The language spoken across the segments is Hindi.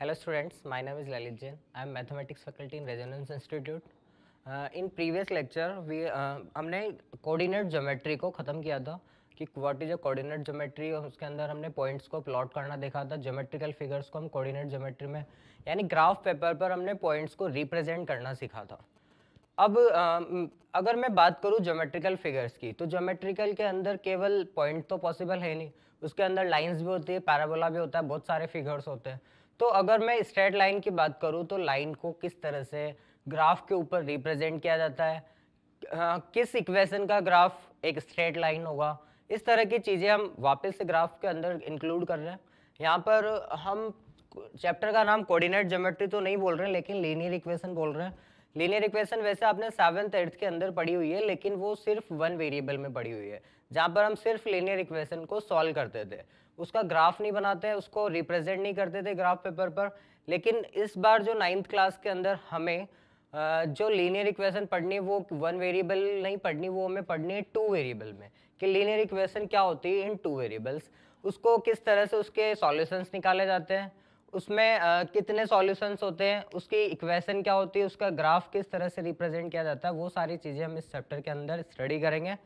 Hello students my name is Lalit Jain I am mathematics faculty in Resonance institute in previous lecture we हमने कोऑर्डिनेट ज्योमेट्री को ख़त्म किया था कि what is a coordinate geometry और उसके अंदर हमने पॉइंट्स को प्लॉट करना देखा था ज्योमेट्रिकल फिगर्स को हम कोऑर्डिनेट ज्योमेट्री में यानी ग्राफ पेपर पर हमने पॉइंट्स को रिप्रेजेंट करना सीखा था अब uh, अगर मैं बात करूँ ज्योमेट्रिकल फिगर्स की तो ज्योमेट्रिकल के अंदर केवल पॉइंट तो पॉसिबल है नहीं उसके अंदर लाइन्स भी होती है पैराबोला भी होता है बहुत सारे फिगर्स होते हैं तो अगर मैं स्ट्रेट लाइन की बात करूँ तो लाइन को किस तरह से ग्राफ के ऊपर रिप्रेजेंट किया जाता है हाँ, किस इक्वेशन का ग्राफ एक स्ट्रेट लाइन होगा इस तरह की चीज़ें हम वापस से ग्राफ के अंदर इंक्लूड कर रहे हैं यहाँ पर हम चैप्टर का नाम कोऑर्डिनेट ज्योमेट्री तो नहीं बोल रहे हैं लेकिन लीनियर इक्वेशन बोल रहे हैं लीनियर इक्वेशन वैसे आपने सेवन्थ एट्थ के अंदर पढ़ी हुई है लेकिन वो सिर्फ वन वेरिएबल में पढ़ी हुई है जहाँ पर हम सिर्फ लीनियर इक्वेशन को सॉल्व करते थे उसका ग्राफ नहीं बनाते हैं उसको रिप्रेजेंट नहीं करते थे ग्राफ पेपर पर लेकिन इस बार जो नाइन्थ क्लास के अंदर हमें जो लीनियर इक्वेशन पढ़नी है वो वन वेरिएबल नहीं पढ़नी वो हमें पढ़नी है टू वेरिएबल में कि लीनियर इक्वेशन क्या होती है इन टू वेरिएबल्स उसको किस तरह से उसके सॉल्यूशंस निकाले जाते हैं उसमें कितने सॉल्यूशंस होते हैं उसकी इक्वेशन क्या होती है उसका ग्राफ किस तरह से रिप्रेजेंट किया जाता है वो सारी चीज़ें हम इस चैप्टर के अंदर स्टडी करेंगे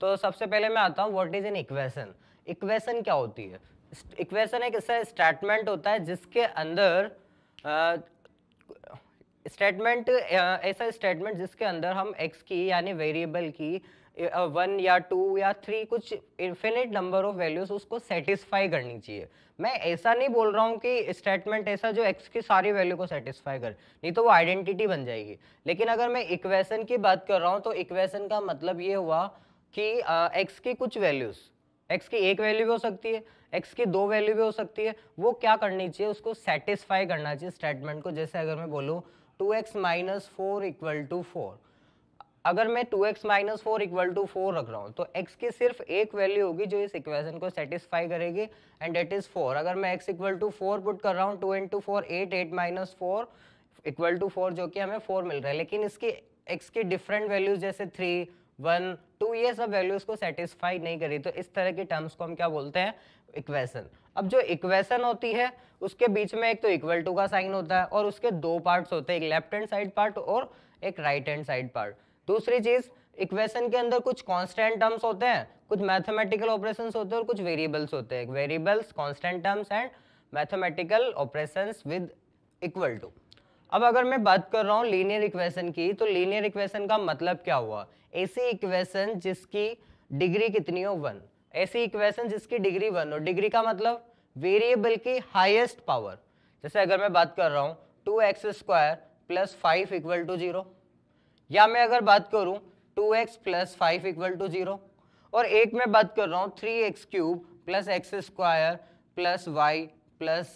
तो सबसे पहले मैं आता हूँ what is an equation equation क्या होती है इक्वेशन एक ऐसा स्टेटमेंट होता है जिसके अंदर स्टेटमेंट ऐसा स्टेटमेंट जिसके अंदर हम एक्स की यानी वेरिएबल की वन या टू या थ्री कुछ इन्फिनिट नंबर ऑफ वैल्यूज उसको सेटिस्फाई करनी चाहिए मैं ऐसा नहीं बोल रहा हूँ कि स्टेटमेंट ऐसा जो एक्स की सारी वैल्यू को सेटिस्फाई कर नहीं तो वो आइडेंटिटी बन जाएगी लेकिन अगर मैं इक्वेशन की बात कर रहा हूँ तो इक्वेशन का मतलब ये हुआ कि एक्स की कुछ वैल्यूज़ एक्स की एक वैल्यू भी हो सकती है एक्स की दो वैल्यू भी हो सकती है वो क्या करनी चाहिए उसको सेटिस्फाई करना चाहिए स्टेटमेंट को जैसे अगर मैं बोलूँ two x minus four equal to four अगर मैं two x minus four equal to four रख रहा हूँ तो एक्स की सिर्फ एक वैल्यू होगी जो इस इक्वेशन को सेटिस्फाई करेगी एंड डेट इज़ फोर अगर मैं x equal to four put कर रहा हूँ two into four eight eight minus four equal to four जो कि हमें फोर मिल रहा है लेकिन इसकी एक्स की डिफरेंट वैल्यूज जैसे थ्री वन टू ये सब वैल्यूज को सेटिस्फाई नहीं करी तो इस तरह के टर्म्स को हम क्या बोलते हैं इक्वेशन अब जो इक्वेशन होती है उसके बीच में एक तो इक्वल टू का साइन होता है और उसके दो पार्ट्स होते हैं एक लेफ्ट हैंड साइड पार्ट और एक राइट हैंड साइड पार्ट दूसरी चीज़ इक्वेशन के अंदर कुछ कांस्टेंट टर्म्स होते हैं कुछ मैथमेटिकल ऑपरेशंस होते हैं और कुछ वेरिएबल्स होते हैं variables constant terms and mathematical operations with equal to अब अगर मैं बात कर रहा हूँ लीनियर इक्वेशन की तो लीनियर इक्वेशन का मतलब क्या हुआ ऐसी इक्वेशन जिसकी डिग्री कितनी हो वन ऐसी इक्वेशन जिसकी डिग्री वन हो डिग्री का मतलब वेरिएबल की हाइएस्ट पावर जैसे अगर मैं बात कर रहा हूँ two x square plus five equal to zero या मैं अगर बात करूँ two x plus five equal to zero और एक मैं बात कर रहा हूँ three x cube plus x square plus y plus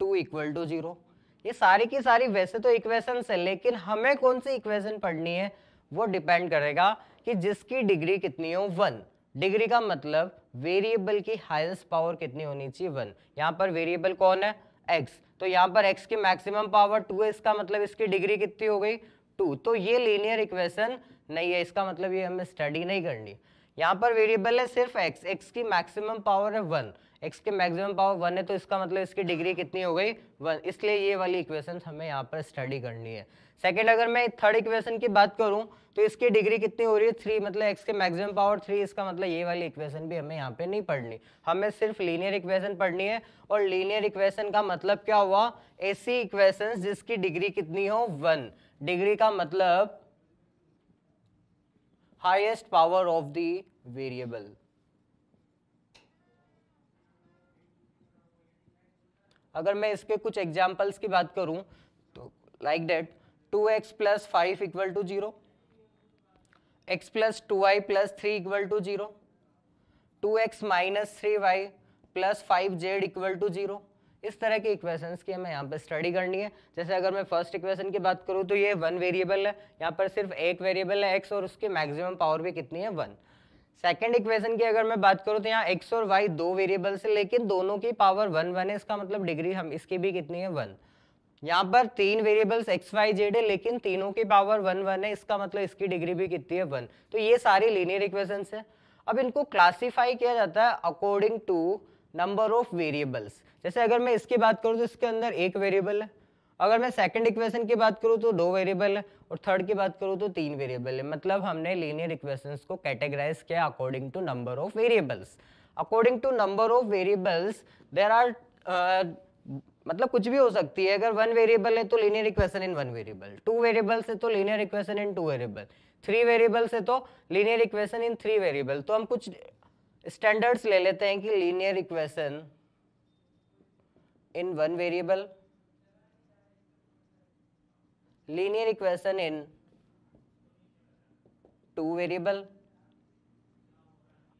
two equal to zero ये सारी की सारी वैसे तो इक्वेशन है लेकिन हमें कौन सी इक्वेशन पढ़नी है वो डिपेंड करेगा कि जिसकी डिग्री कितनी हो वन डिग्री का मतलब वेरिएबल की हाईएस्ट पावर कितनी होनी चाहिए वन यहाँ पर वेरिएबल कौन है एक्स तो यहाँ पर एक्स की मैक्सिमम पावर टू है इसका मतलब इसकी डिग्री कितनी हो गई टू तो ये लीनियर इक्वेशन नहीं है इसका मतलब ये हमें स्टडी नहीं करनी यहाँ पर वेरिएबल है सिर्फ एक्स एक्स की मैक्सिमम पावर है वन एक्स के मैक्सिमम पावर वन है तो इसका मतलब इसकी डिग्री कितनी हो गई वन इसलिए ये वाली इक्वेशन हमें यहाँ पर स्टडी करनी है सेकेंड अगर मैं थर्ड इक्वेशन की बात करूँ तो इसकी डिग्री कितनी हो रही है थ्री मतलब एक्स के मैक्सिमम पावर थ्री इसका मतलब ये वाली इक्वेशन भी हमें यहाँ पे नहीं पढ़नी हमें सिर्फ लीनियर इक्वेशन पढ़नी है और लीनियर इक्वेशन का मतलब क्या हुआ ऐसी इक्वेशन जिसकी डिग्री कितनी हो वन डिग्री का मतलब highest power of the variable अगर मैं इसके कुछ एग्जाम्पल्स की बात करूँ तो like that two x plus five equal to zero x plus two y plus three equal to zero two x minus three y plus five z equal to zero इस तरह के इक्वेशंस की हमें यहाँ पर स्टडी करनी है जैसे अगर मैं फर्स्ट इक्वेशन की बात करूँ तो ये वन वेरिएबल है यहाँ पर सिर्फ एक वेरिएबल है एक्स और उसकी मैक्सिमम पावर भी कितनी है वन सेकेंड इक्वेशन की अगर मैं बात करूँ तो यहाँ एक्स और वाई दो वेरिएबल्स है लेकिन दोनों की पावर वन वन है इसका मतलब डिग्री हम इसकी भी कितनी है वन यहाँ पर तीन वेरिएबल्स एक्स वाई जेड है लेकिन तीनों की पावर वन वन है इसका मतलब इसकी डिग्री भी कितनी है वन तो ये सारी लीनियर इक्वेशन है अब इनको क्लासीफाई किया जाता है according to number of variables जैसे अगर मैं इसकी बात करूँ तो इसके अंदर एक वेरिएबल है अगर मैं सेकंड इक्वेशन की बात करूँ तो दो वेरिएबल है और थर्ड की बात करूँ तो तीन वेरिएबल है मतलब हमने लीनियर इक्वेशंस को कैटेगराइज किया according to number of variables according to number of variables there are मतलब कुछ भी हो सकती है अगर वन वेरिएबल है तो linear equation in one variable two variables है तो linear equation in two variable three variables है तो linear equation in three variable तो हम कुछ स्टैंडर्ड्स ले लेते हैं कि linear equation in one variable linear equation in two variable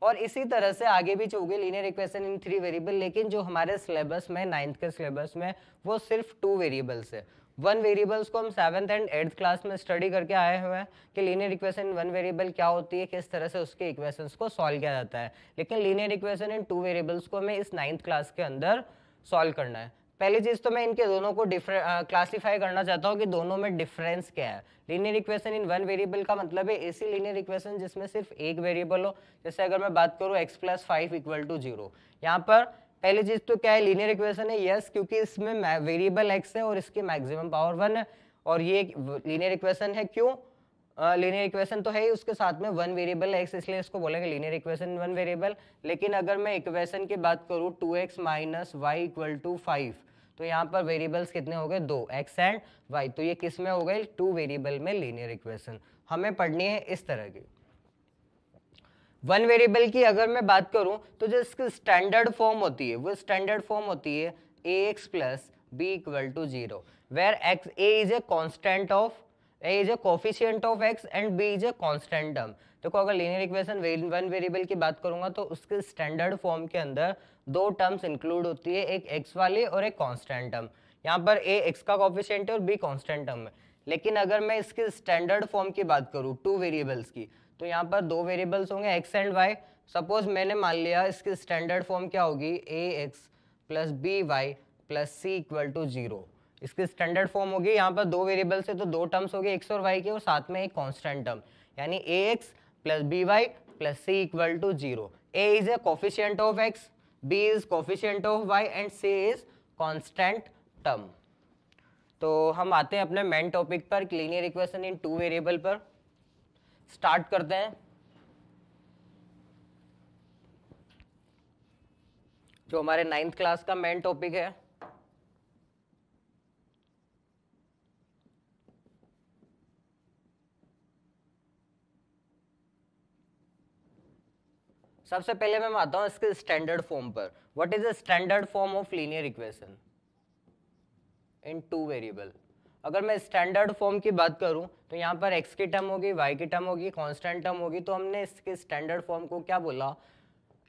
और इसी तरह से आगे भी होगी linear equation in three variable लेकिन जो हमारे सिलेबस में नाइन्थ के सिलेबस में वो सिर्फ टू वेरिएबल्स है वन वेरिएबल्स को हम सेवन्थ एंड एट्थ क्लास में स्टडी करके आए हुए हैं कि लीनियर इक्वेशन वन वेरिएबल क्या होती है किस तरह से उसके इक्वेशंस को सॉल्व किया जाता है लेकिन linear equation in two variables को हमें इस नाइन्थ क्लास के अंदर सॉल्व करना है पहली चीज तो मैं इनके दोनों को क्लासीफाई करना चाहता हूँ कि दोनों में डिफरेंस क्या है linear equation in one variable का मतलब है ऐसी लीनियर इक्वेशन जिसमें सिर्फ एक वेरिएबल हो जैसे अगर मैं बात करूँ x plus five equal to zero यहाँ पर पहली चीज तो क्या है लीनियर इक्वेशन है यस क्योंकि इसमें वेरिएबल एक्स है और इसकी मैक्सिमम पावर वन है और ये लीनियर इक्वेशन है क्यों लीनियर uh, इक्वेशन तो है ही उसके साथ में वन वेरिएबल एक्स इसलिए इसको बोलेंगे लीनियर इक्वेशन वन वेरिएबल लेकिन अगर मैं इक्वेशन की बात करूँ two x minus y equal to five तो यहाँ पर वेरिएबल्स कितने हो गए दो एक्स एंड वाई तो ये किस में हो गए टू वेरिएबल में लीनियर इक्वेशन हमें पढ़नी है इस तरह की वन वेरिएबल की अगर मैं बात करूँ तो जो इसकी स्टैंडर्ड फॉर्म होती है वो स्टैंडर्ड फॉर्म होती है a x plus b equal to zero where x a is a constant of a is a coefficient of x and b is a constant term देखो तो अगर लीनियर इक्वेशन वन वेरिएबल की बात करूंगा तो उसके स्टैंडर्ड फॉर्म के अंदर दो टर्म्स इंक्लूड होती है एक एक्स वाली और एक कॉन्स्टेंट टर्म यहाँ पर ए एक्स का कॉफिशेंट है और बी कॉन्स्टेंट टर्म है लेकिन अगर मैं इसके स्टैंडर्ड फॉर्म की बात करूँ टू वेरिएबल्स की तो यहाँ पर दो वेरिएबल्स होंगे एक्स एंड वाई सपोज मैंने मान लिया इसकी स्टैंडर्ड फॉर्म क्या होगी a x plus b y plus c equal to zero इसकी स्टैंडर्ड फॉर्म होगी यहाँ पर दो वेरिएबल्स है तो दो टर्म्स होगी एक्स और वाई के और साथ में एक कॉन्स्टेंट टर्म यानी a x plus b y plus c equal to zero a is a coefficient of x b is coefficient of y and c is constant term तो हम आते हैं अपने मेन टॉपिक पर linear equation in two variable पर स्टार्ट करते हैं जो हमारे नाइन्थ क्लास का मेन टॉपिक है सबसे पहले मैं आता हूँ इसके स्टैंडर्ड फॉर्म पर what is the standard form of linear equation in two variable अगर मैं स्टैंडर्ड फॉर्म की बात करूं तो यहाँ पर x की टर्म होगी y की टर्म होगी कॉन्स्टेंट टर्म होगी तो हमने इसके स्टैंडर्ड फॉर्म को क्या बोला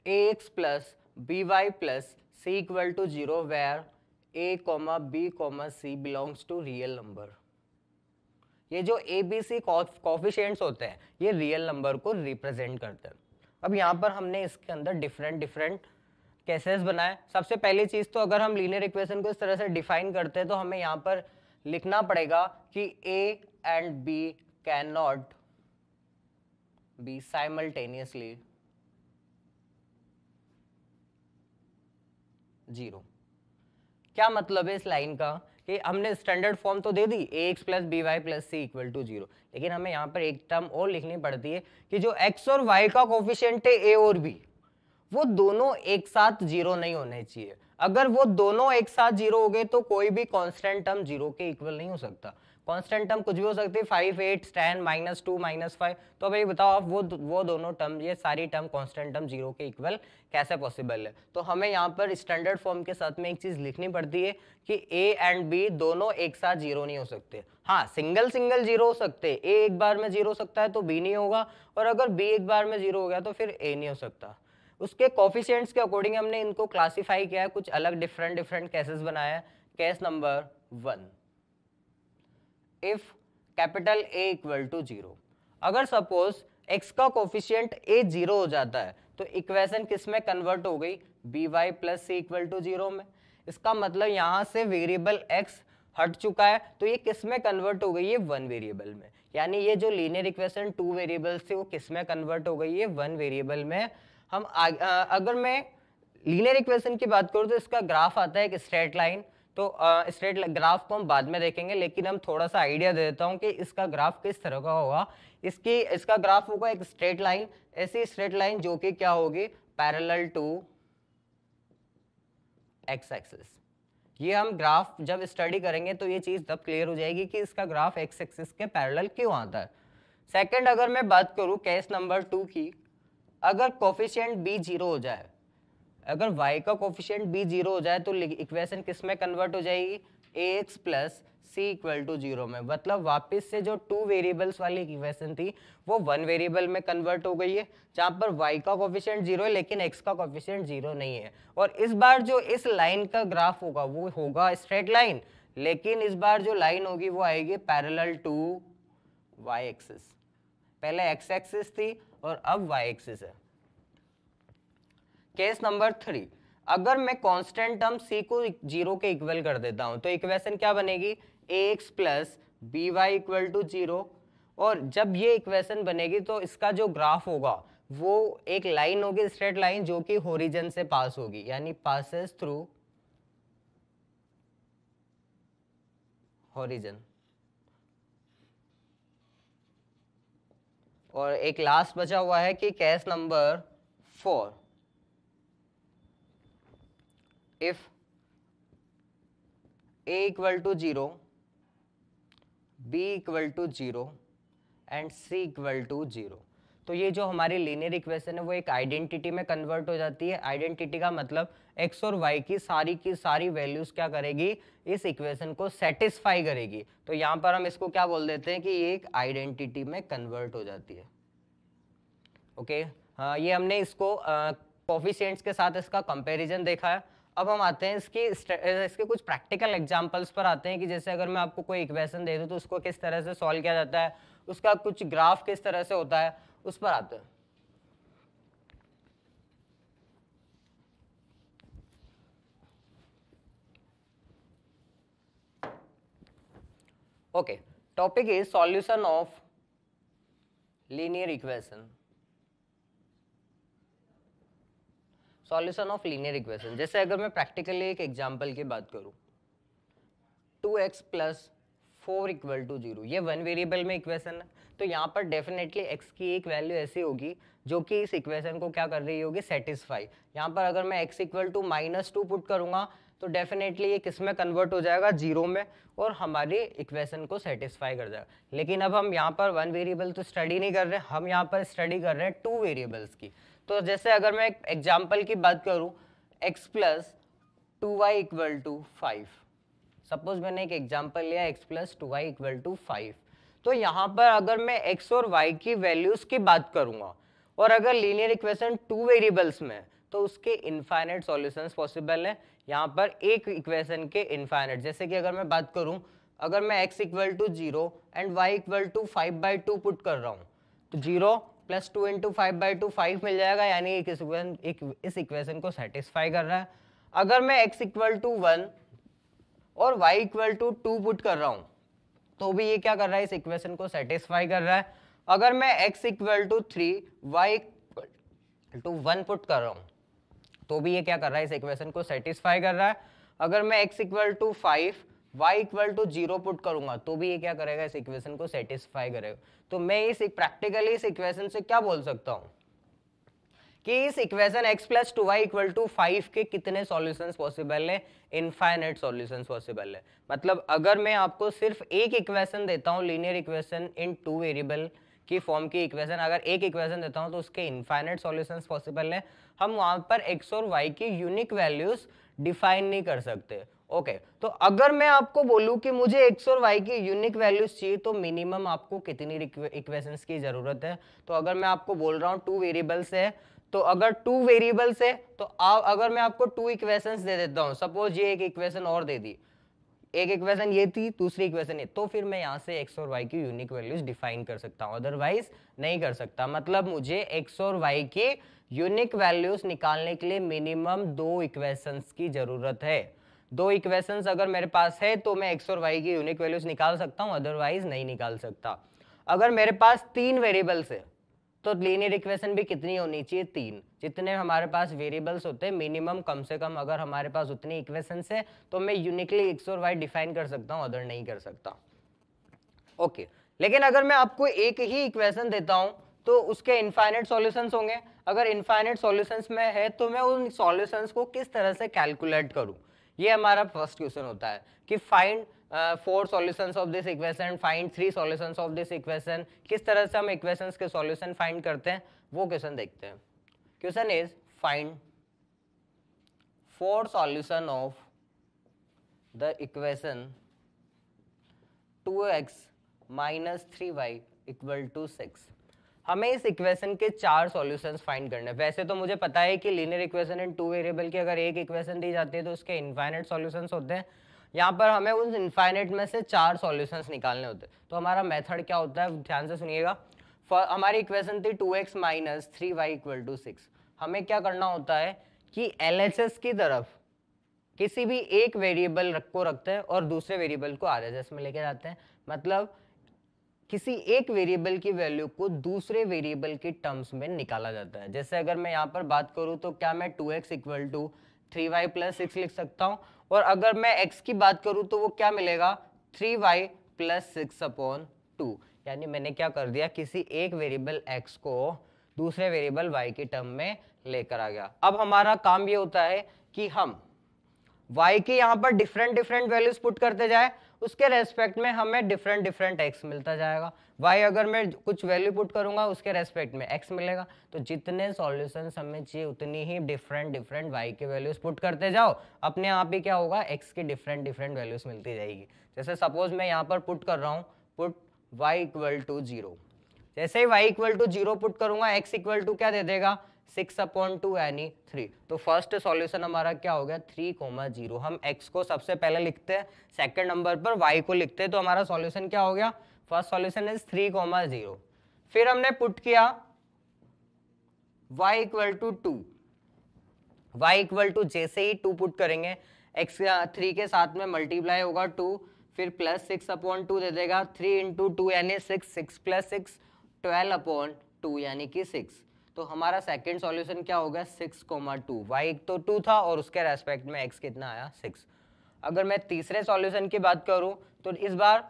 a x plus b y plus c equal to zero where a comma b comma c belongs to real number ये जो ए बी सी कॉफिशेंट्स होते हैं ये रियल नंबर को रिप्रेजेंट करते हैं अब यहाँ पर हमने इसके अंदर डिफरेंट डिफरेंट केसेस बनाए सबसे पहली चीज़ तो अगर हम लीनियर इक्वेशन को इस तरह से डिफाइन करते हैं तो हमें यहाँ पर लिखना पड़ेगा कि a and b can not be simultaneously zero क्या मतलब है इस लाइन का कि हमने स्टैंडर्ड फॉर्म तो दे दी a x plus b y plus c equal to zero लेकिन हमें यहाँ पर एक टर्म और लिखनी पड़ती है कि जो एक्स और वाई का कॉफिशियंट है ए और बी वो दोनों एक साथ जीरो नहीं होने चाहिए अगर वो दोनों एक साथ जीरो हो गए तो कोई भी कॉन्स्टेंट टर्म जीरो के इक्वल नहीं हो सकता कॉन्स्टेंट टर्म कुछ भी हो सकती है five eight ten minus two minus five तो अभी बताओ आप वो वो दोनों टर्म ये सारी टर्म कॉन्स्टेंट टर्म जीरो के इक्वल कैसे पॉसिबल है तो हमें यहाँ पर स्टैंडर्ड फॉर्म के साथ में एक चीज़ लिखनी पड़ती है कि ए एंड बी दोनों एक साथ जीरो नहीं हो सकते हाँ सिंगल सिंगल जीरो हो सकते ए एक बार में जीरो हो सकता है तो बी नहीं होगा और अगर बी एक बार में जीरो हो गया तो फिर ए नहीं हो सकता उसके कॉफिशियंट्स के अकॉर्डिंग हमने इनको क्लासीफाई किया है कुछ अलग डिफरेंट डिफरेंट केसेस बनाया case number one if capital a equal to zero अगर सपोज एक्स का कोफिशियंट ए जीरो हो जाता है तो इक्वेशन किस में कन्वर्ट हो गई b y plus c equal to zero में इसका मतलब यहाँ से वेरिएबल एक्स हट चुका है तो ये किस में कन्वर्ट हो गई है वन वेरिएबल में यानी ये जो लीनियर इक्वेशन टू वेरिएबल्स थी वो किस में कन्वर्ट हो गई है वन वेरिएबल में हम आ, अगर मैं लीनियर इक्वेशन की बात करूँ तो इसका ग्राफ आता है एक स्ट्रेट लाइन तो स्ट्रेट ग्राफ को हम बाद में देखेंगे लेकिन हम थोड़ा सा आइडिया दे देता हूँ कि इसका ग्राफ किस तरह का होगा इसकी इसका ग्राफ होगा एक स्ट्रेट लाइन ऐसी स्ट्रेट लाइन जो कि क्या होगी पैरेलल टू एक्स एक्सिस ये हम ग्राफ जब स्टडी करेंगे तो ये चीज़ तब क्लियर हो जाएगी कि इसका ग्राफ एक्स एक्सिस के पैरल क्यों आता है सेकेंड अगर मैं बात करूँ केस नंबर टू की अगर कोफिशियंट बी जीरो हो जाए अगर y का कोफिशियंट बी जीरो हो जाए तो इक्वेशन किस में कन्वर्ट हो जाएगी a x plus c equal to zero में मतलब वापस से जो टू वेरिएबल्स वाली इक्वेशन थी वो वन वेरिएबल में कन्वर्ट हो गई है जहाँ पर y का कोफिशियंट जीरो है लेकिन x का कोफिशियंट जीरो नहीं है और इस बार जो इस लाइन का ग्राफ होगा वो होगा स्ट्रेट लाइन लेकिन इस बार जो लाइन होगी वो आएगी पैरल टू वाई एक्सिस पहले एक्स एक्सिस थी और अब वाई एक्सिस है केस नंबर थ्री अगर मैं कांस्टेंट टर्म सी को जीरो के इक्वल कर देता हूं तो इक्वेशन क्या बनेगी a x plus b y equal to zero और जब ये इक्वेशन बनेगी तो इसका जो ग्राफ होगा वो एक लाइन होगी स्ट्रेट लाइन जो कि होरिजन से पास होगी यानी पासेस थ्रू होरिजन और एक लास्ट बचा हुआ है कि case number four if a equal to zero b equal to zero and c equal to zero तो ये जो हमारी लीनियर इक्वेशन है वो एक आइडेंटिटी में कन्वर्ट हो जाती है आइडेंटिटी का मतलब एक्स और वाई की सारी की सारी वैल्यूज क्या करेगी इस इक्वेशन को सेटिस्फाई करेगी तो यहाँ पर हम इसको क्या बोल देते हैं कि ये एक आइडेंटिटी में कन्वर्ट हो जाती है ओके okay? हाँ, ये हमने इसको कॉफिशियंट्स के साथ इसका कंपेरिजन देखा है अब हम आते हैं इसकी इसके कुछ प्रैक्टिकल एग्जाम्पल्स पर आते हैं कि जैसे अगर मैं आपको कोई इक्वेशन दे दूँ तो उसको किस तरह से सॉल्व किया जाता है उसका कुछ ग्राफ किस तरह से होता है उस पर आते हैं okay topic is solution of linear equation solution of linear equation जैसे अगर मैं प्रैक्टिकली एक एग्जाम्पल की बात करूँ two x plus four equal to zero ये वन वेरिएबल में इक्वेशन है तो यहाँ पर डेफिनेटली एक्स की एक वैल्यू ऐसी होगी जो कि इस इक्वेशन को क्या कर रही होगी सेटिस्फाई यहाँ पर अगर मैं x equal to minus two put करूँगा तो डेफिनेटली ये किस में कन्वर्ट हो जाएगा जीरो में और हमारी इक्वेशन को सेटिस्फाई कर जाएगा लेकिन अब हम यहाँ पर वन वेरिएबल तो स्टडी नहीं कर रहे हम यहाँ पर स्टडी कर रहे हैं टू वेरिएबल्स की तो जैसे अगर मैं एक एग्जाम्पल की बात करूँ x plus two y equal to five suppose मैंने एक एग्जाम्पल लिया x plus two y equal to five तो यहाँ पर अगर मैं एक्स और वाई की वैल्यूज़ की बात करूँगा और अगर लीनियर इक्वेशन टू वेरिएबल्स में तो उसके इन्फाइनेट सॉल्यूशंस पॉसिबल हैं यहाँ पर एक इक्वेशन के इन्फाइनेट जैसे कि अगर मैं बात करूँ अगर मैं x equal to zero and y equal to five by two put कर रहा हूँ तो zero plus two into five by two five मिल जाएगा यानी एक इक्वेशन एक इस इक्वेशन को सेटिस्फाई कर रहा है अगर मैं x इक्वल टू वन और y equal to two put कर रहा हूँ तो भी ये क्या कर रहा है इस इक्वेशन को सेटिस्फाई कर रहा है अगर मैं x equal to three y to one put कर रहा हूँ तो भी ये क्या कर रहा है इस इक्वेशन को सेटिस्फाई कर रहा है अगर मैं x equal to five y equal to zero put करूंगा तो भी ये क्या करेगा इस इक्वेशन को सेटिस्फाई करेगा तो मैं इस प्रैक्टिकली इस इक्वेशन से क्या बोल सकता हूँ कि इस equation x plus two y equal to five के कितने सॉल्यूशन पॉसिबल है इनफाइनेट सॉल्यूशन पॉसिबल है मतलब अगर मैं आपको सिर्फ एक इक्वेशन देता हूँ linear equation in two variable की फॉर्म की इक्वेशन अगर एक इक्वेशन देता हूँ तो उसके इनफाइनेट सॉल्यूशन पॉसिबल है हम वहाँ पर x और y की यूनिक वैल्यूज डिफाइन नहीं कर सकते ओके okay, तो अगर मैं आपको बोलूं कि मुझे x और y की यूनिक वैल्यूज चाहिए तो मिनिमम आपको कितनी इक्वेशंस की ज़रूरत है तो अगर मैं आपको बोल रहा हूं टू वेरिएबल्स है तो अगर टू वेरिएबल्स है तो आप अगर मैं आपको टू इक्वेशंस दे देता हूं सपोज ये एक इक्वेशन और दे दी एक इक्वेशन ये थी दूसरी इक्वेशन ये तो फिर मैं यहाँ से एक्स और वाई की यूनिक वैल्यूज डिफाइन कर सकता हूँ अदरवाइज नहीं कर सकता मतलब मुझे एक्स और वाई की यूनिक वैल्यूज निकालने के लिए मिनिमम दो इक्वेशंस की ज़रूरत है दो इक्वेशन अगर मेरे पास है तो मैं एक्स और वाई की यूनिक वैल्यूज निकाल सकता हूँ अदरवाइज नहीं निकाल सकता अगर मेरे पास तीन वेरिएबल्स है तो लीनियर इक्वेशन भी कितनी होनी चाहिए तीन जितने हमारे पास वेरिएबल्स होते हैं मिनिमम कम से कम अगर हमारे पास उतनी इक्वेशन है तो मैं यूनिकली एक्स और वाई डिफाइन कर सकता हूँ अदर नहीं कर सकता ओके okay. लेकिन अगर मैं आपको एक ही इक्वेशन देता हूँ तो उसके इनफाइनेट सॉल्यूशंस होंगे अगर इनफाइनेट सॉल्यूशंस में है तो मैं उन सॉल्यूशंस को किस तरह से कैलकुलेट करूँ ये हमारा फर्स्ट क्वेश्चन होता है कि find four solutions of this equation find three solutions of this equation किस तरह से हम इक्वेशंस के सॉल्यूशन फाइंड करते हैं वो क्वेश्चन देखते हैं question is find four solution of the equation two x minus three y equal to six हमें इस इक्वेशन के चार सॉल्यूशंस फाइंड करने हैं वैसे तो मुझे पता है कि linear equation and two variable की अगर एक इक्वेशन दी जाती है तो उसके इन्फाइनेट सॉल्यूशंस होते हैं यहाँ पर हमें उस इन्फाइनेट में से चार सॉल्यूशंस निकालने होते हैं तो हमारा मेथड क्या होता है ध्यान से सुनिएगा हमारी इक्वेशन थी टू एक्स माइनस हमें क्या करना होता है कि एल की तरफ किसी भी एक वेरिएबल को रखते हैं और दूसरे वेरिएबल को आर में लेके जाते हैं मतलब किसी एक वेरिएबल की वैल्यू को दूसरे वेरिएबल के टर्म्स में निकाला जाता है जैसे अगर मैं यहाँ पर बात करूँ तो क्या मैं two x equal to three y plus six लिख सकता हूँ और अगर मैं एक्स की बात करूँ तो वो क्या मिलेगा three y plus six upon two यानी मैंने क्या कर दिया किसी एक वेरिएबल एक्स को दूसरे वेरिएबल वाई के टर्म में लेकर आ गया अब हमारा काम ये होता है कि हम वाई के यहाँ पर डिफरेंट डिफरेंट वैल्यूज पुट करते जाए उसके रेस्पेक्ट में हमें डिफरेंट डिफरेंट एक्स मिलता जाएगा वाई अगर मैं कुछ वैल्यू पुट करूंगा उसके रेस्पेक्ट में एक्स मिलेगा तो जितने सॉल्यूशन हमें चाहिए उतनी ही डिफरेंट डिफरेंट वाई के वैल्यूज पुट करते जाओ अपने आप ही क्या होगा एक्स की डिफरेंट डिफरेंट वैल्यूज मिलती जाएगी जैसे सपोज मैं यहाँ पर पुट कर रहा हूँ put y equal to zero जैसे ही y equal to zero put करूंगा एक्स इक्वल टू क्या दे देगा सिक्स अपॉन टू यानी थ्री तो फर्स्ट सॉल्यूशन हमारा क्या हो गया थ्री कोमा जीरो हम एक्स को सबसे पहले लिखते हैं सेकेंड नंबर पर वाई को लिखते हैं तो हमारा सॉल्यूशन क्या हो गया first solution is three comma zero फिर हमने पुट किया y equal to two y equal to जैसे ही टू पुट करेंगे एक्स थ्री के साथ में मल्टीप्लाई होगा टू फिर प्लस सिक्स अपॉन टू दे देगा थ्री इंटू टू यानी six six plus six twelve upon two यानी कि सिक्स तो हमारा सेकेंड सॉल्यूशन क्या होगा सिक्स कोमा टू वाई तो टू था और उसके रेस्पेक्ट में एक्स कितना आया सिक्स अगर मैं तीसरे सॉल्यूशन की बात करूं तो इस बार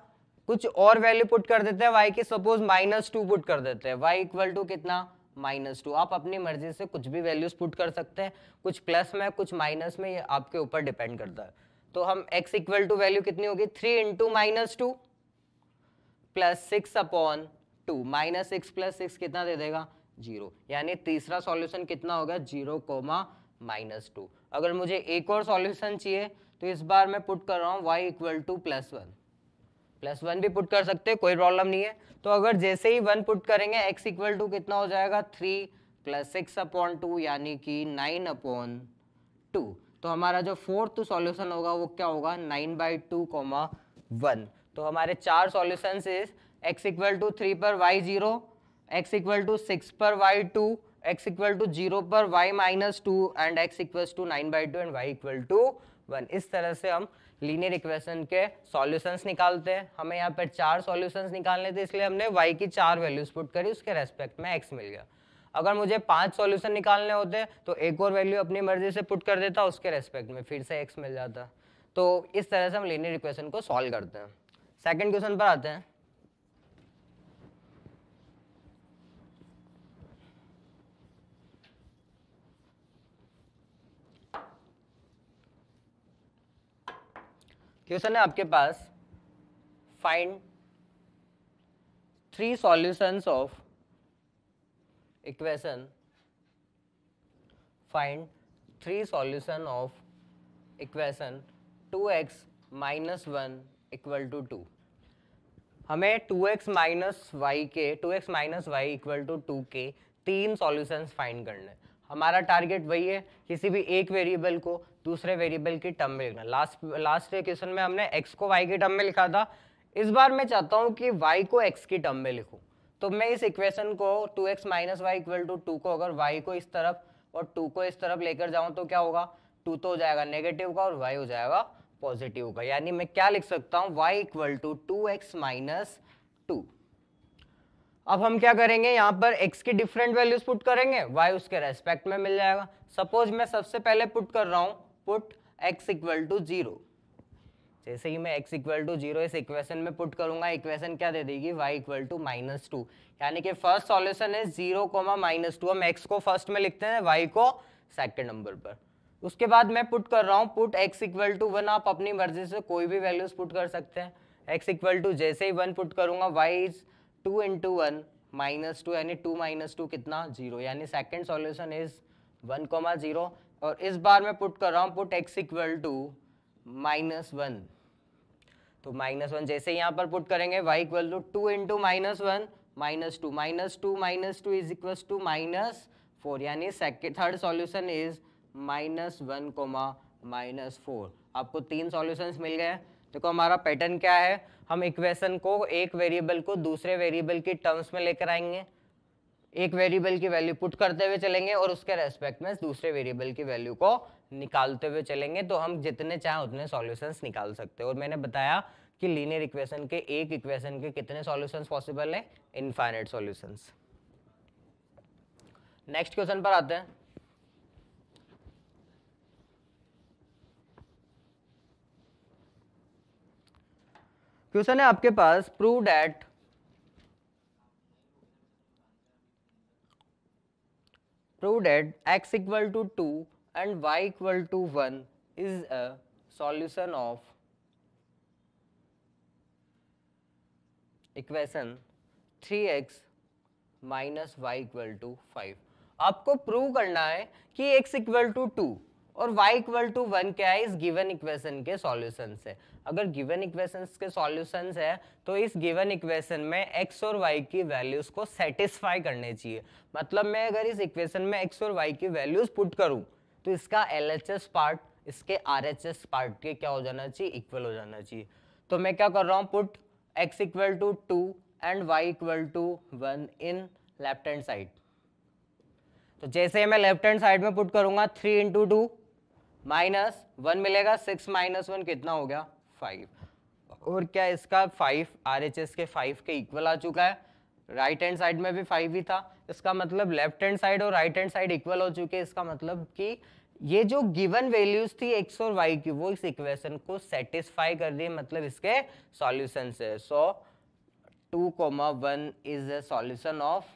कुछ और वैल्यू पुट कर देते हैं वाई की सपोज माइनस टू पुट कर देते हैं वाई इक्वल टू कितना माइनस टू आप अपनी मर्जी से कुछ भी वैल्यूज पुट कर सकते हैं कुछ प्लस में कुछ माइनस में ये आपके ऊपर डिपेंड करता है तो हम एक्स इक्वल टू वैल्यू कितनी होगी three into minus two plus six upon two minus six plus six कितना दे देगा जीरो यानी तीसरा सॉल्यूशन कितना होगा जीरो कोमा माइनस टू अगर मुझे एक और सॉल्यूशन चाहिए तो इस बार मैं पुट कर रहा हूँ y equal to plus one plus one भी पुट कर सकते हैं कोई प्रॉब्लम नहीं है तो अगर जैसे ही वन पुट करेंगे एक्स इक्वल टू कितना हो जाएगा three plus six upon two यानी कि नाइन अपॉन टू तो हमारा जो फोर्थ सॉल्यूशन होगा वो क्या होगा nine by two comma one तो हमारे चार solution is x equal to three पर y zero x equal to six पर y two x equal to zero पर y minus two and x equal to nine by two and y equal to one इस तरह से हम लीनियर इक्वेशन के सॉल्यूशंस निकालते हैं हमें यहाँ पर चार सॉल्यूशंस निकालने थे इसलिए हमने y की चार वैल्यूज पुट करी उसके रेस्पेक्ट में x मिल गया अगर मुझे पांच सॉल्यूशन निकालने होते तो एक और वैल्यू अपनी मर्जी से पुट कर देता उसके रेस्पेक्ट में फिर से एक्स मिल जाता तो इस तरह से हम लीनियर इक्वेशन को सॉल्व करते हैं सेकेंड क्वेश्चन पर आते हैं क्वेश्चन है आपके पास find three solutions of find three solution of equation two 2x minus one equal to two हमें 2x एक्स माइनस वाई के 2x x minus y equal to two के तीन सॉल्यूशंस फाइंड करने हैं हमारा टारगेट वही है किसी भी एक वेरिएबल को दूसरे वेरिएबल की टर्म में लिखना लास्ट लास्ट क्वेश्चन में हमने एक्स को वाई की टर्म में लिखा था इस बार मैं चाहता हूँ कि वाई को एक्स की टर्म में लिखूँ तो मैं इस इक्वेशन को two x minus y equal to two को अगर वाई को इस तरफ और टू को इस तरफ लेकर जाऊँ तो क्या होगा टू तो हो जाएगा नेगेटिव का और वाई हो जाएगा पॉजिटिव का यानी मैं क्या लिख सकता हूँ y equal to two x minus two अब हम क्या करेंगे यहाँ पर x की डिफरेंट वैल्यूज पुट करेंगे y उसके रेस्पेक्ट में मिल जाएगा सपोज मैं सबसे पहले पुट कर रहा हूँ put x equal to zero जैसे ही मैं x इक्वल टू जीरो इस इक्वेशन में पुट करूंगा इक्वेशन क्या दे देगी y equal to minus two यानी कि फर्स्ट सॉल्यूशन है जीरो कोमा माइनस टू हम x को फर्स्ट में लिखते हैं y को सेकेंड नंबर पर उसके बाद मैं पुट कर रहा हूँ put x equal to one आप अपनी मर्जी से कोई भी वैल्यूज पुट कर सकते हैं x इक्वल टू जैसे ही वन पुट करूंगा y is two into one minus two यानी टू माइनस टू कितना जीरो यानी second solution is one comma zero और इस बार मैं पुट कर रहा हूँ put x equal to minus one तो माइनस वन जैसे यहाँ पर पुट करेंगे y equal to two into minus one minus two minus two minus two is equal to minus four यानी second third solution is minus one comma minus four आपको तीन सॉल्यूशंस मिल गए देखो हमारा पैटर्न क्या है हम इक्वेशन को एक वेरिएबल को दूसरे वेरिएबल की टर्म्स में लेकर आएंगे एक वेरिएबल की वैल्यू पुट करते हुए चलेंगे और उसके रेस्पेक्ट में दूसरे वेरिएबल की वैल्यू को निकालते हुए चलेंगे तो हम जितने चाहें उतने सॉल्यूशंस निकाल सकते हैं और मैंने बताया कि लीनियर इक्वेशन के एक इक्वेशन के कितने सॉल्यूशंस पॉसिबल हैं इनफाइनाइट सॉल्यूशंस नेक्स्ट क्वेश्चन पर आते हैं क्वेश्चन है आपके पास prove that prove that x equal to two and y equal to one is a solution of equation three x minus y equal to five आपको प्रूव करना है कि x इक्वल टू टू और y इक्वल टू वन क्या है इस गिवन इक्वेशन के सॉल्यूशन से अगर गिवन इक्वेशंस के सॉल्यूशंस है तो इस गिवन इक्वेशन में एक्स और वाई की वैल्यूज को सेटिस्फाई करने चाहिए मतलब मैं अगर इस इक्वेशन में एक्स और वाई की वैल्यूज पुट करूँ तो इसका एल पार्ट इसके आर पार्ट के क्या हो जाना चाहिए इक्वल हो जाना चाहिए तो मैं क्या कर रहा हूँ put x equal to two and y equal to one in left hand side तो जैसे मैं लेफ्ट हैंड साइड में पुट करूंगा three into two minus one मिलेगा सिक्स माइनस वन कितना हो गया फाइव और क्या इसका फाइव आर के फाइव के इक्वल आ चुका है राइट हैंड साइड में भी फाइव ही था इसका मतलब लेफ्ट हैंड साइड और राइट हैंड साइड इक्वल हो चुके हैं इसका मतलब कि ये जो गिवन वैल्यूज थी एक्स और वाई की वो इस इक्वेशन को सेटिस्फाई कर दिए मतलब इसके सॉल्यूशन से so two comma one is a solution of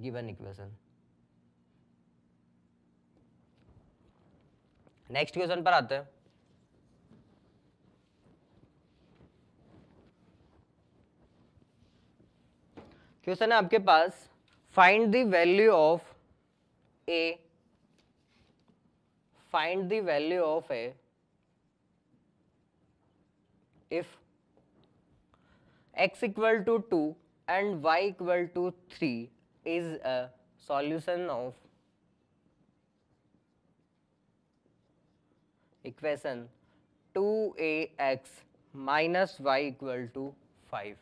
given equation next question पर आते हैं क्वेश्चन है आपके पास find the value of a find the value of a if x equal to two and y equal to three is a solution of equation two a x minus y equal to five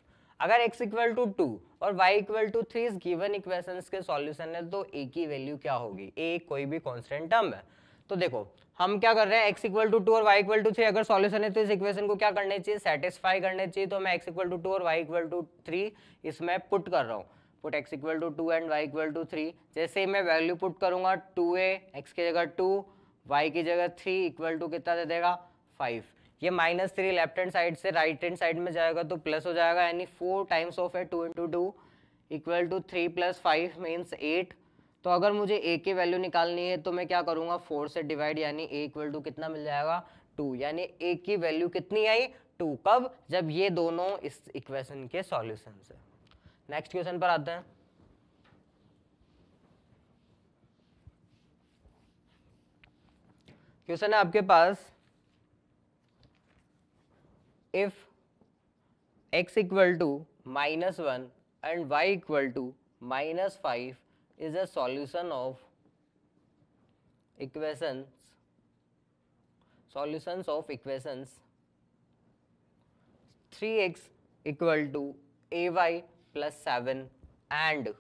अगर एक्स इक्वल टू टू और y इक्वल टू थ्री इस गिवन इक्वेशन के सॉल्यूशन है तो a की वैल्यू क्या होगी a कोई भी कॉन्स्टेंट टर्म है तो देखो हम क्या कर रहे हैं x इक्वल टू टू और y इक्वल टू थ्री अगर सॉल्यूशन है तो इस इक्वेशन को क्या करने चाहिए सेटिस्फाई करने चाहिए तो मैं x इक्वल टू टू और y इक्वल टू थ्री इसमें पुट कर रहा हूँ put x equal to two and y equal to three जैसे ही मैं वैल्यू पुट करूंगा टू ए एक्स की जगह टू वाई की जगह थ्री इक्वल टू कितना दे देगा फाइव ये minus three left hand side से राइट हैंड साइड में जाएगा तो प्लस हो जाएगा यानी फोर टाइम्स ऑफ है two into two equal to three plus five means eight तो अगर मुझे ए की वैल्यू निकालनी है तो मैं क्या करूँगा फोर से डिवाइड यानी ए इक्वल टू कितना मिल जाएगा टू यानी ए की वैल्यू कितनी आई टू कब जब ये दोनों इस इक्वेशन के सॉल्यूशन से नेक्स्ट क्वेश्चन पर आते हैं क्वेश्चन है आपके पास if x equal to minus 1 and y equal to minus 5 is a solution of equations solutions of equations 3x equal to ay plus 7 and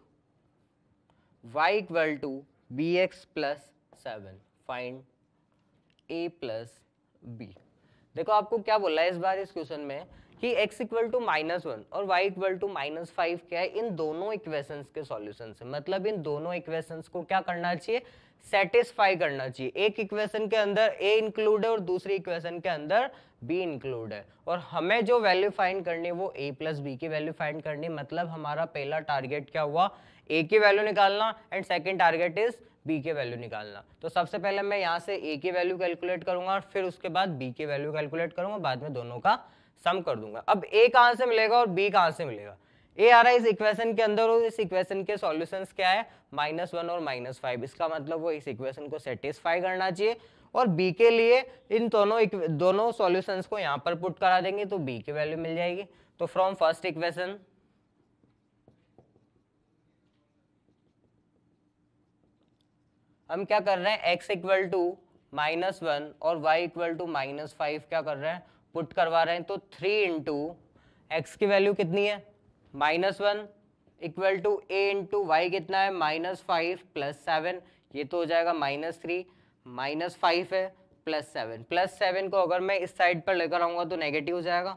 y equal to bx plus 7 find a plus b देखो आपको क्या बोला है इस बार इस क्वेश्चन में कि x equal to minus one और y equal to minus five क्या है इन दोनों इक्वेशन के सॉल्यूशन से मतलब इन दोनों इक्वेशन को क्या करना चाहिए सेटिस्फाई करना चाहिए एक इक्वेशन के अंदर a इंक्लूड है और दूसरी इक्वेशन के अंदर b इंक्लूड है और हमें जो वैल्यू फाइंड करनी है वो a प्लस बी की वैल्यू फाइंड करनी मतलब हमारा पहला टारगेट क्या हुआ a की वैल्यू निकालना and second target is b के वैल्यू निकालना तो सबसे पहले मैं यहाँ से ए के वैल्यू कैलकुलेट करूंगा और फिर उसके बाद बी के वैल्यू कैलकुलेट करूंगा बाद में दोनों का सम कर दूंगा अब ए कहाँ से मिलेगा और बी कहाँ से मिलेगा ए आ रहा है इस इक्वेशन के अंदर और इस इक्वेशन के सॉल्यूशन क्या है माइनस वन और माइनस फाइव इसका मतलब वो इस इक्वेशन को सेटिस्फाई करना चाहिए और बी के लिए इन दोनों दोनों सॉल्यूशंस को यहाँ पर पुट करा देंगे तो बी की वैल्यू मिल जाएगी तो फ्रॉम फर्स्ट इक्वेशन हम क्या कर रहे हैं x equal to minus one और y equal to minus five क्या कर रहे हैं पुट करवा रहे हैं तो थ्री इंटू एक्स की वैल्यू कितनी है minus one equal to a into y कितना है माइनस फाइव प्लस सेवन ये तो हो जाएगा माइनस थ्री माइनस फाइव है प्लस सेवन प्लस सेवन को अगर मैं इस साइड पर लेकर आऊँगा तो नेगेटिव हो जाएगा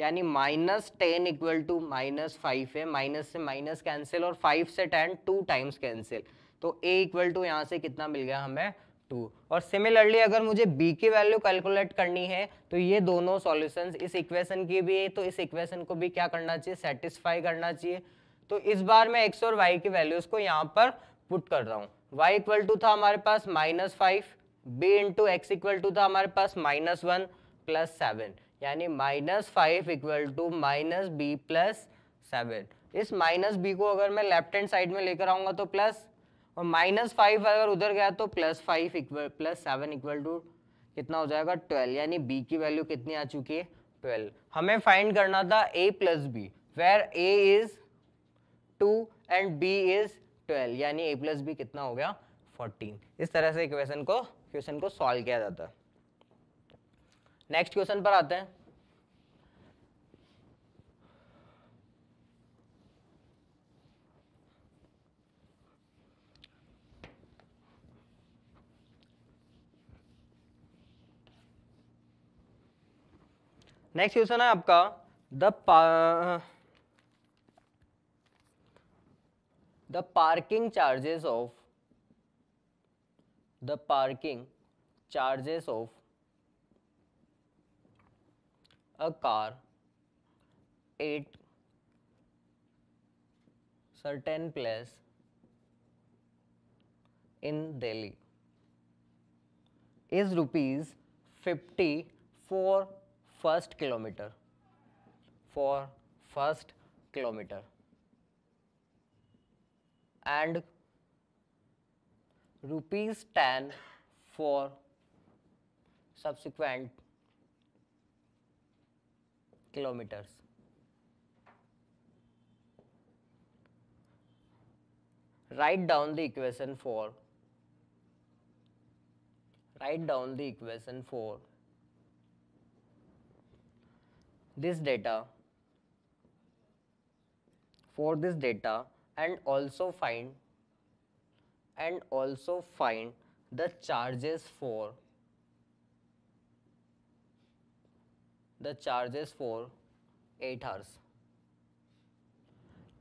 यानी minus ten equal to minus five है माइनस से माइनस कैंसिल और फाइव से टेन टू टाइम्स कैंसिल तो a इक्वल टू यहाँ से कितना मिल गया हमें टू और सिमिलरली अगर मुझे b की वैल्यू कैलकुलेट करनी है तो ये दोनों सॉल्यूशंस इस इक्वेशन की भी है तो इस इक्वेशन को भी क्या करना चाहिए सेटिस्फाई करना चाहिए तो इस बार मैं x और y की वैल्यूज को यहाँ पर पुट कर रहा हूँ y इक्वल टू था हमारे पास minus five b into x equal to था हमारे पास माइनस वन प्लस सेवन यानी minus five equal to minus b plus seven इस माइनस बी को अगर मैं लेफ्ट हैंड साइड में लेकर आऊँगा तो प्लस और माइनस फाइव अगर उधर गया तो plus five equal plus seven equal to कितना हो जाएगा ट्वेल्व यानी बी की वैल्यू कितनी आ चुकी है ट्वेल्व हमें फाइंड करना था a plus b where a is two and b is twelve यानी ए प्लस बी कितना हो गया फोर्टीन इस तरह से इक्वेशन को क्वेश्चन को सॉल्व किया जाता है नेक्स्ट क्वेश्चन पर आते हैं नेक्स्ट क्वेश्चन है आपका the the parking charges of the parking charges of a car at certain place in Delhi is rupees 50 first kilometer for first kilometer and rupees 10 for subsequent kilometers. Write down the equation for write down the equation for this data for this data and also find and also find the charges for the charges for 8 hours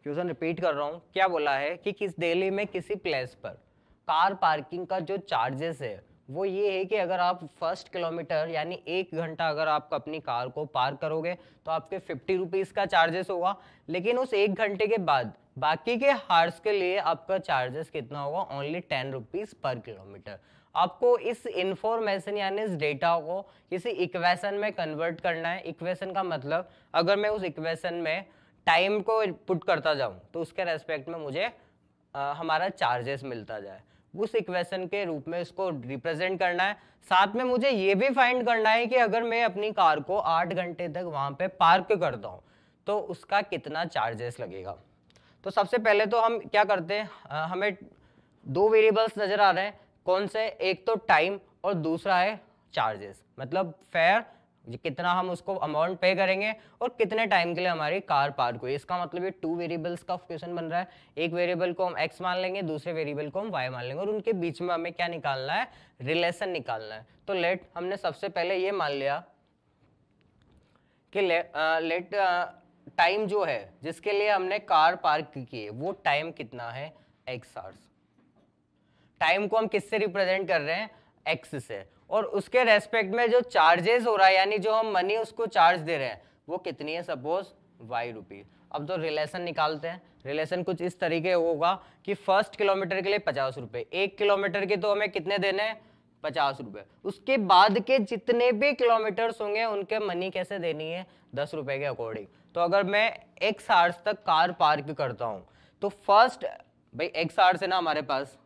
question repeat कर रहा हूँ क्या बोला है कि किस दिल्ली में किसी प्लेस पर कार पार्किंग का जो चार्जेस है वो ये है कि अगर आप फर्स्ट किलोमीटर यानी एक घंटा अगर आप अपनी कार को पार करोगे तो आपके फिफ्टी रुपीज़ का चार्जेस होगा लेकिन उस एक घंटे के बाद बाकी के हार्स के लिए आपका चार्जेस कितना होगा only ten rupees per kilometre आपको इस इंफॉर्मेशन यानी इस डेटा को किसी इक्वेशन में कन्वर्ट करना है इक्वेशन का मतलब अगर मैं उस इक्वेशन में टाइम को पुट करता जाऊँ तो उसके रेस्पेक्ट में मुझे आ, हमारा चार्जेस मिलता जाए उस इक्वेशन के रूप में इसको रिप्रेजेंट करना है साथ में मुझे ये भी फाइंड करना है कि अगर मैं अपनी कार को आठ घंटे तक वहाँ पे पार्क कर दूँ तो उसका कितना चार्जेस लगेगा तो सबसे पहले तो हम क्या करते हैं हमें दो वेरिएबल्स नज़र आ रहे हैं कौन से एक तो टाइम और दूसरा है चार्जेस मतलब फेयर कितना हम उसको अमाउंट पे करेंगे और कितने टाइम के लिए हमारी कार पार्क हुई इसका मतलब ये टू वेरिएबल्स का क्वेश्चन बन रहा है एक वेरिएबल को हम एक्स मान लेंगे दूसरे वेरिएबल को हम वाई मान लेंगे और उनके बीच में हमें क्या निकालना है रिलेशन निकालना है तो लेट हमने सबसे पहले ये मान लिया कि ले, आ, लेट टाइम जो है जिसके लिए हमने कार पार्क की वो टाइम कितना है एक्स आर्स टाइम को हम किससे रिप्रेजेंट कर रहे हैं एक्स से और उसके रेस्पेक्ट में जो चार्जेस हो रहा है यानी जो हम मनी उसको चार्ज दे रहे हैं वो कितनी है सपोज वाई रुपीज अब तो रिलेशन निकालते हैं रिलेशन कुछ इस तरीके होगा कि फर्स्ट किलोमीटर के लिए पचास रुपये एक किलोमीटर के तो हमें कितने देने हैं पचास रुपये उसके बाद के जितने भी किलोमीटर्स होंगे उनके मनी कैसे देनी है दस रुपये के अकॉर्डिंग तो अगर मैं एक्स आर्स तक कार पार्क करता हूँ तो फर्स्ट भाई एक्स आर्स है ना हमारे पास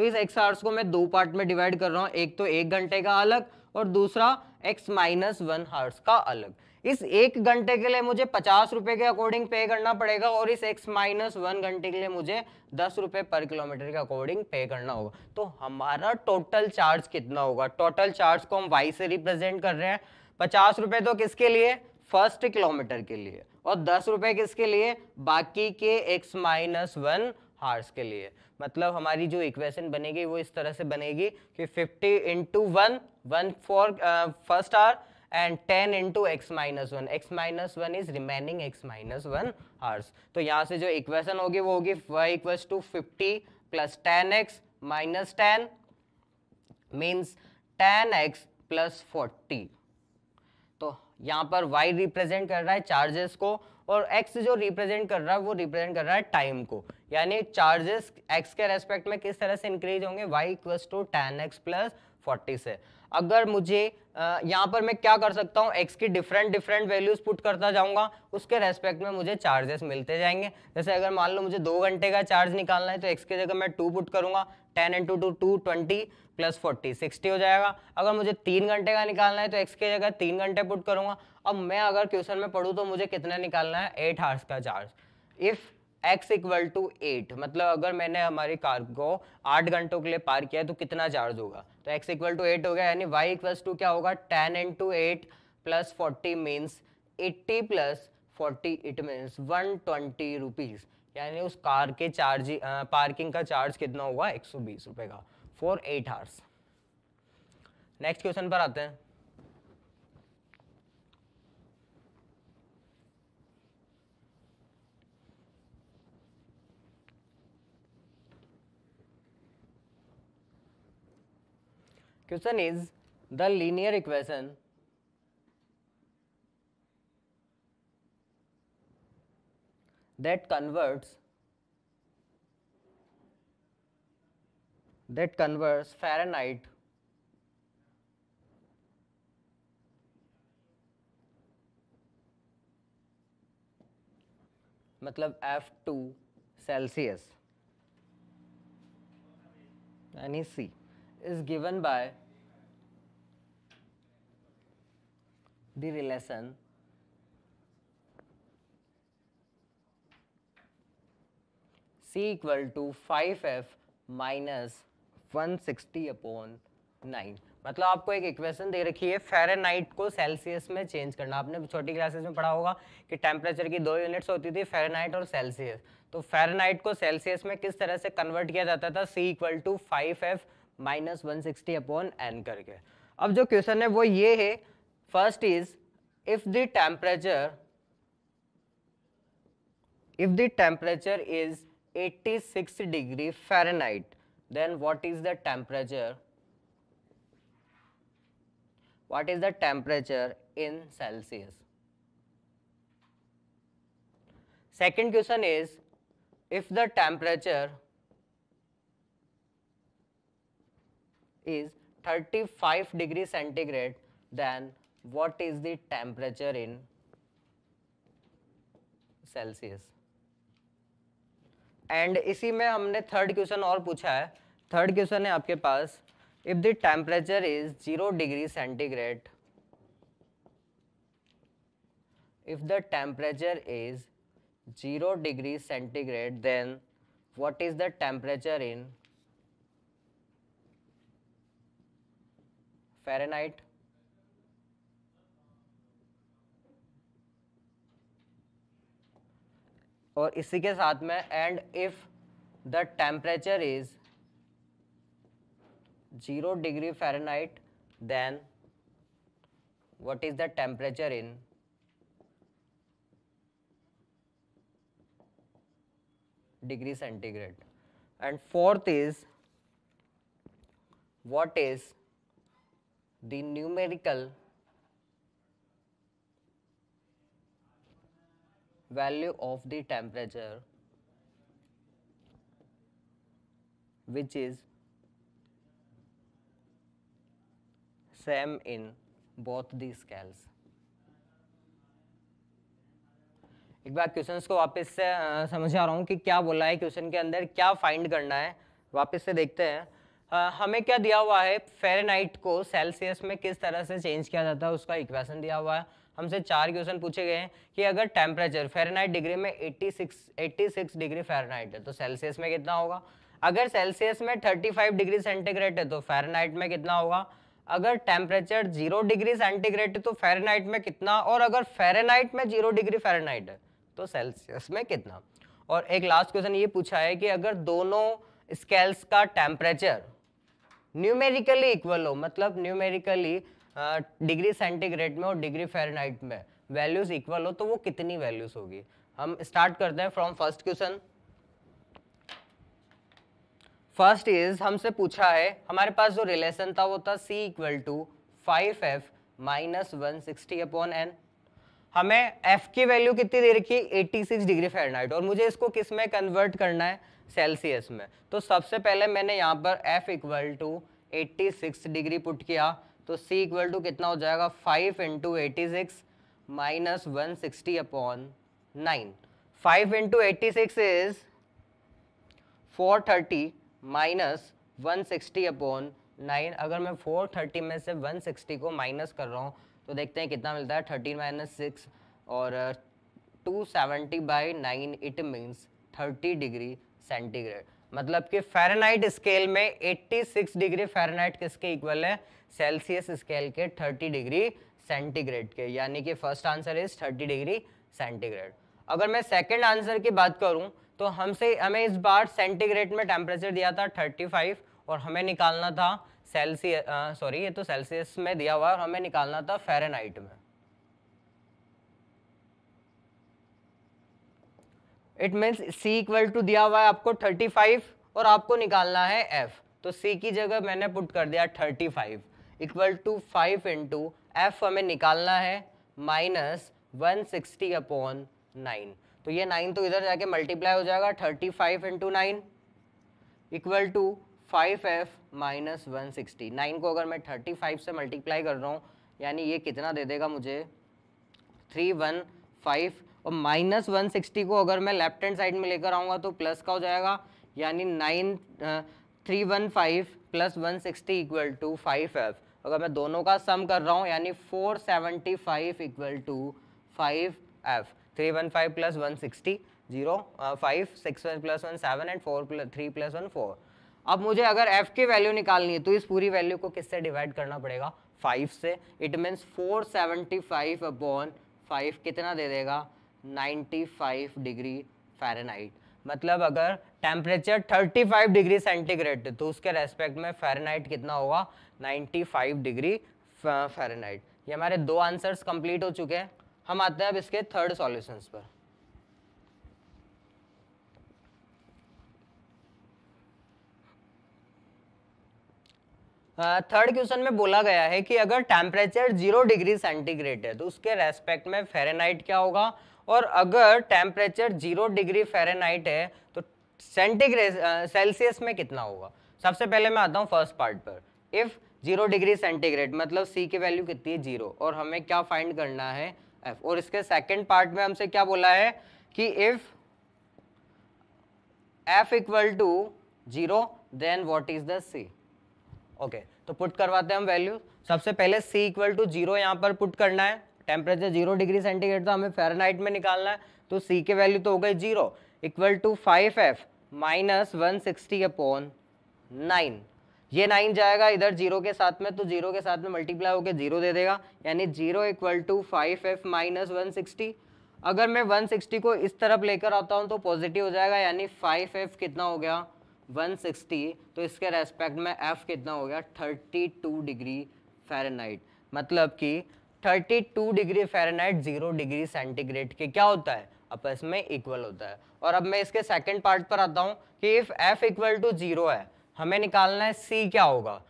तो इस एक्स आवर्स को मैं दो पार्ट में डिवाइड कर रहा हूँ एक तो एक घंटे का अलग और दूसरा एक्स माइनस वन हार्स का अलग इस एक घंटे के लिए मुझे पचास रुपए के अकॉर्डिंग पे करना पड़ेगा और इस एक्स माइनस वन घंटे के लिए मुझे दस रुपए पर किलोमीटर के अकॉर्डिंग पे करना होगा तो हमारा टोटल चार्ज कितना होगा टोटल चार्ज को हम वाई से रिप्रेजेंट कर रहे हैं पचास रुपए तो किसके लिए फर्स्ट किलोमीटर के लिए और दस रुपए किसके लिए बाकी के एक्स माइनस वन हार्स के लिए मतलब हमारी जो इक्वेशन बनेगी वो इस तरह से बनेगी कि 50 into one one for first hour and 10 into x minus one x minus one is remaining x minus one hours तो यहाँ से जो इक्वेशन होगी वो होगी y equals to fifty plus ten x minus ten means ten x plus forty तो यहाँ पर y रिप्रेजेंट कर रहा है चार्जेस को और x जो रिप्रेजेंट कर रहा है वो रिप्रेजेंट कर रहा है टाइम को यानी चार्जेस एक्स के रेस्पेक्ट में किस तरह से इंक्रीज होंगे y equals to ten x plus forty से अगर मुझे यहाँ पर मैं क्या कर सकता हूँ एक्स की डिफरेंट डिफरेंट वैल्यूज पुट करता जाऊँगा उसके रेस्पेक्ट में मुझे चार्जेस मिलते जाएंगे जैसे अगर मान लो मुझे दो घंटे का चार्ज निकालना है तो एक्स की जगह मैं टू पुट करूँगा ten into two two twenty plus forty sixty हो जाएगा अगर मुझे तीन घंटे का निकालना है तो एक्स की जगह तीन घंटे पुट करूँगा अब मैं अगर क्वेश्चन में पढ़ूँ तो मुझे कितना निकालना है एट हार्स का charge if x equal to eight मतलब अगर मैंने हमारी कार को आठ घंटों के लिए पार किया तो कितना चार्ज होगा तो एक्स इक्वल टू एट हो गया यानी वाई इक्वल टू क्या होगा ten into eight plus forty means eighty plus forty it means one twenty rupees यानी उस कार के चार्ज पार्किंग का चार्ज कितना होगा एक सौ बीस रुपये का for eight hours next question पर आते हैं Question is the linear equation that converts that converts Fahrenheit मतलब F to सेल्सियस यानी C is given by the relation C equal to 5f minus 160 upon 9 मतलब आपको एक इक्वेशन दे रखी है फेरेनाइट को सेल्सियस में चेंज करना आपने छोटी क्लासेस में पढ़ा होगा कि टेम्परेचर की दो यूनिट्स होती थी फेरेनाइट और सेल्सियस तो फेरेनाइट को सेल्सियस में किस तरह से कन्वर्ट किया जाता था C equal to five F minus one sixty upon N करके अब जो क्वेश्चन है वो ये है First is if the temperature if the temperature is 86 degree Fahrenheit then what is the temperature what is the temperature in Celsius second question is if the temperature is 35 degree centigrade then what is the temperature in Celsius and इसी में हमने थर्ड क्वेश्चन और पूछा है थर्ड क्वेश्चन है आपके पास if the temperature is zero degree centigrade if the temperature is 0 degree centigrade then what is the temperature in Fahrenheit और इसी के साथ में and if the temperature is zero degree Fahrenheit then what is the temperature in degree centigrade and fourth is what is the numerical value of the temperature which is same in both the scales एक बार क्वेश्चन को वापस से समझा रहा हूँ कि क्या बोला है क्वेश्चन के अंदर क्या फाइंड करना है वापस से देखते हैं आ, हमें क्या दिया हुआ है फेरेनाइट को सेल्सियस में किस तरह से चेंज किया जाता है उसका इक्वेशन दिया हुआ है हमसे चार क्वेश्चन पूछे गए हैं कि अगर टेम्परेचर फेरनाइट डिग्री में 86 86 डिग्री फेरनाइट है तो सेल्सियस में कितना होगा अगर सेल्सियस में 35 डिग्री सेंटीग्रेड है तो फेरनाइट में कितना होगा अगर टेम्परेचर जीरो डिग्री सेंटीग्रेड है तो फेरनाइट में कितना और अगर फेरेनाइट में जीरो डिग्री फेरनाइट है तो सेल्सियस में कितना और एक लास्ट क्वेश्चन ये पूछा है कि अगर दोनों स्केल्स का टेम्परेचर न्यूमेरिकली इक्वल हो मतलब न्यूमेरिकली डिग्री सेंटीग्रेड में और डिग्री फेरनाइट में वैल्यूज़ इक्वल हो तो वो कितनी वैल्यूज़ होगी हम स्टार्ट करते हैं from first question first is हमसे पूछा है हमारे पास जो रिलेशन था वो था c equal to five F minus one sixty upon N हमें f की वैल्यू कितनी दे रखी है सिक्स डिग्री फेरनाइट और मुझे इसको किस में कन्वर्ट करना है सेल्सियस में तो सबसे पहले मैंने यहाँ पर f equal to eighty six degree put किया तो c इक्वल टू कितना हो जाएगा five into eighty six minus one sixty upon nine five into eighty six is four thirty minus one sixty upon nine अगर मैं फोर थर्टी में से वन सिक्सटी को माइनस कर रहा हूँ तो देखते हैं कितना मिलता है थर्टीन माइनस सिक्स और two seventy by nine it means thirty degree centigrade मतलब कि फ़ारेनहाइट स्केल में 86 डिग्री फ़ारेनहाइट किसके इक्वल है सेल्सियस स्केल के 30 डिग्री सेंटीग्रेड के यानी कि first answer is 30 degree centigrade अगर मैं सेकंड आंसर की बात करूं तो हमसे हमें इस बार सेंटीग्रेड में टेम्परेचर दिया था 35 और हमें निकालना था सेल्सियस सॉरी ये तो सेल्सियस में दिया हुआ और हमें निकालना था फेरेनाइट में it means C equal to दिया हुआ है आपको 35 और आपको निकालना है एफ तो सी की जगह मैंने पुट कर दिया 35 five equal to five into F हमें निकालना है minus one sixty upon nine तो ये नाइन तो इधर जाके मल्टीप्लाई हो जाएगा thirty five into nine equal to five F minus one sixty nine को अगर मैं थर्टी फाइव से मल्टीप्लाई कर रहा हूँ यानी ये कितना दे देगा मुझे थ्री वन फाइव और माइनस वन सिक्सटी को अगर मैं लेफ्ट हैंड साइड में लेकर आऊँगा तो प्लस का हो जाएगा यानी nine three one five plus one sixty equal to five F अगर मैं दोनों का सम कर रहा हूँ यानी four seventy five equal to five F three one five plus one sixty zero five six one plus one seven and four plus three plus one four अब मुझे अगर एफ की वैल्यू निकालनी है तो इस पूरी वैल्यू को किससे डिवाइड करना पड़ेगा फाइव से it means four seventy five upon five कितना दे देगा 95 डिग्री फ़ारेनहाइट मतलब अगर टेम्परेचर 35 डिग्री सेंटीग्रेड तो उसके रेस्पेक्ट में फ़ारेनहाइट कितना होगा 95 डिग्री फ़ारेनहाइट ये हमारे दो आंसर्स कंप्लीट हो चुके हैं हम आते हैं अब इसके थर्ड सॉल्यूशंस पर थर्ड हाँ, क्वेश्चन में बोला गया है कि अगर टेम्परेचर जीरो डिग्री सेंटीग्रेड है तो उसके रेस्पेक्ट में फेरेनाइट क्या होगा और अगर टेम्परेचर जीरो डिग्री फेरेनाइट है तो सेंटीग्रेड सेल्सियस में कितना होगा सबसे पहले मैं आता हूँ फर्स्ट पार्ट पर इफ़ जीरो डिग्री सेंटीग्रेड मतलब सी की वैल्यू कितनी है जीरो और हमें क्या फाइंड करना है एफ और इसके सेकेंड पार्ट में हमसे क्या बोला है कि if F equal to zero then what is the C okay तो पुट करवाते हैं हम वैल्यू सबसे पहले सी इक्वल टू जीरो यहाँ पर पुट करना है टेम्परेचर जीरो डिग्री सेंटीग्रेड तो हमें फेरनाइट में निकालना है तो सी के वैल्यू तो हो गई zero equal to five F minus one sixty upon nine ये नाइन जाएगा इधर जीरो के साथ में तो जीरो के साथ में मल्टीप्लाई होकर जीरो दे देगा यानी zero equal to five F minus one sixty अगर मैं वन सिक्सटी को इस तरफ लेकर आता हूँ तो पॉजिटिव हो जाएगा यानी फाइव एफ कितना हो गया वन सिक्सटी तो इसके रेस्पेक्ट में एफ कितना हो गया थर्टी टू डिग्री फेरनाइट मतलब कि 32 degree Fahrenheit zero degree centigrade के क्या होता है आपस में इक्वल होता है और अब मैं इसके सेकंड पार्ट पर आता हूँ कि if F equal to zero है हमें निकालना है सी क्या होगा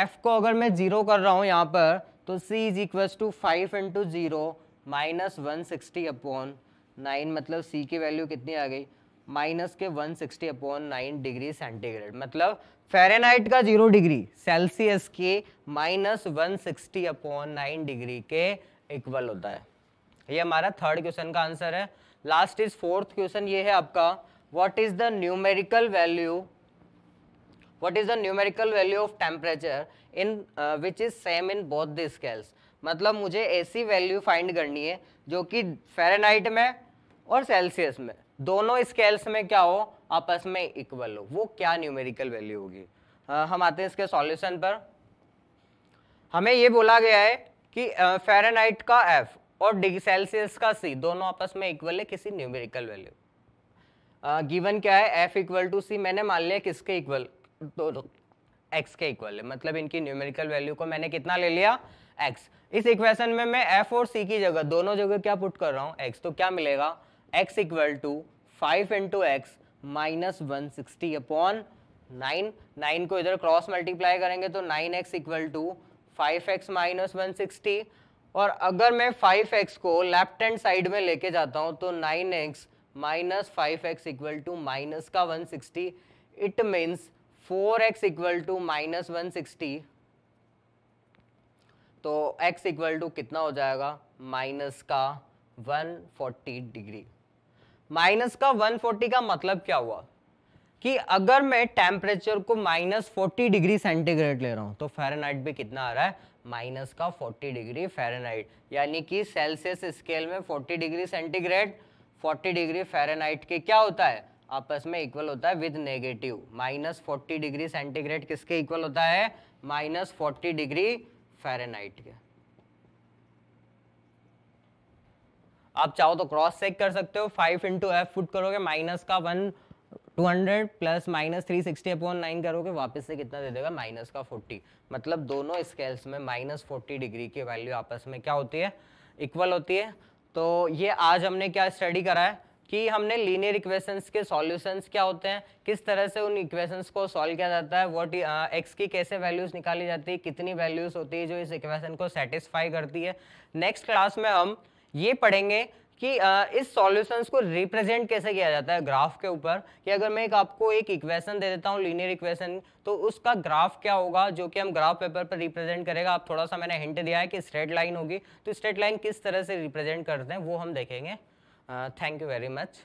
एफ को अगर मैं जीरो कर रहा हूँ यहाँ पर तो C is equal to five into zero minus one sixty upon nine मतलब सी की वैल्यू कितनी आ गई माइनस के 160 sixty upon nine degree centigrade मतलब फेरेनाइट का जीरो डिग्री सेल्सियस के minus one sixty upon nine degree के इक्वल होता है ये हमारा थर्ड क्वेश्चन का आंसर है लास्ट इज फोर्थ क्वेश्चन ये है आपका what is the numerical value what is the numerical value of temperature in which is same in both the scales मतलब मुझे ऐसी वैल्यू फाइंड करनी है जो कि फेरेनाइट में और सेल्सियस में दोनों स्केल्स में क्या हो आपस में इक्वल हो वो क्या न्यूमेरिकल वैल्यू होगी हम आते हैं इसके सॉल्यूशन पर हमें ये बोला गया है कि फेरनहाइट का एफ और डिग्री सेल्सियस का सी दोनों आपस में इक्वल है किसी न्यूमेरिकल वैल्यू गिवन क्या है एफ इक्वल टू सी मैंने मान लिया किसके इक्वल दोनों एक्स के इक्वल है मतलब इनकी न्यूमेरिकल वैल्यू को मैंने कितना ले लिया एक्स इस इक्वेशन में मैं एफ और सी की जगह दोनों जगह क्या पुट कर रहा हूँ एक्स तो क्या मिलेगा X equal to five into x minus one sixty upon nine nine को इधर क्रॉस मल्टीप्लाई करेंगे तो nine X equal to five X minus one sixty और अगर मैं फाइव एक्स को लेफ्ट हैंड साइड में लेके जाता हूँ तो nine X minus five X equal to minus का one sixty it means four X equal to minus one sixty तो x इक्वल टू कितना हो जाएगा माइनस का 140 डिग्री माइनस का 140 का मतलब क्या हुआ कि अगर मैं टेम्परेचर को माइनस फोर्टी डिग्री सेंटीग्रेड ले रहा हूँ तो फेरेनाइट भी कितना आ रहा है माइनस का फोर्टी डिग्री फेरेनाइट यानी कि सेल्सियस स्केल में forty degree centigrade forty degree Fahrenheit के क्या होता है आपस में इक्वल होता है with negative minus forty degree centigrade किसके इक्वल होता है माइनस फोर्टी डिग्री फेरेनाइट के आप चाहो तो क्रॉस चेक कर सकते हो फाइव इंटू एफ फुट करोगे माइनस का one two hundred plus minus three sixty upon nine करोगे वापस से कितना दे देगा माइनस का फोर्टी मतलब दोनों स्केल्स में माइनस फोर्टी डिग्री की वैल्यू आपस में क्या होती है इक्वल होती है तो ये आज हमने क्या स्टडी करा है कि हमने लीनियर इक्वेशंस के सॉल्यूशंस क्या होते हैं किस तरह से उन इक्वेशंस को सॉल्व किया जाता है व्हाट एक्स uh, की कैसे वैल्यूज निकाली जाती है कितनी वैल्यूज होती है जो इस इक्वेशन को सेटिस्फाई करती है नेक्स्ट क्लास में हम ये पढ़ेंगे कि इस सॉल्यूशंस को रिप्रेजेंट कैसे किया जाता है ग्राफ के ऊपर कि अगर मैं एक आपको एक इक्वेशन दे देता हूँ लीनियर इक्वेशन तो उसका ग्राफ क्या होगा जो कि हम ग्राफ पेपर पर रिप्रेजेंट करेगा आप थोड़ा सा मैंने हिंट दिया है कि स्ट्रेट लाइन होगी तो स्ट्रेट लाइन किस तरह से रिप्रेजेंट करते हैं वो हम देखेंगे थैंक यू वेरी मच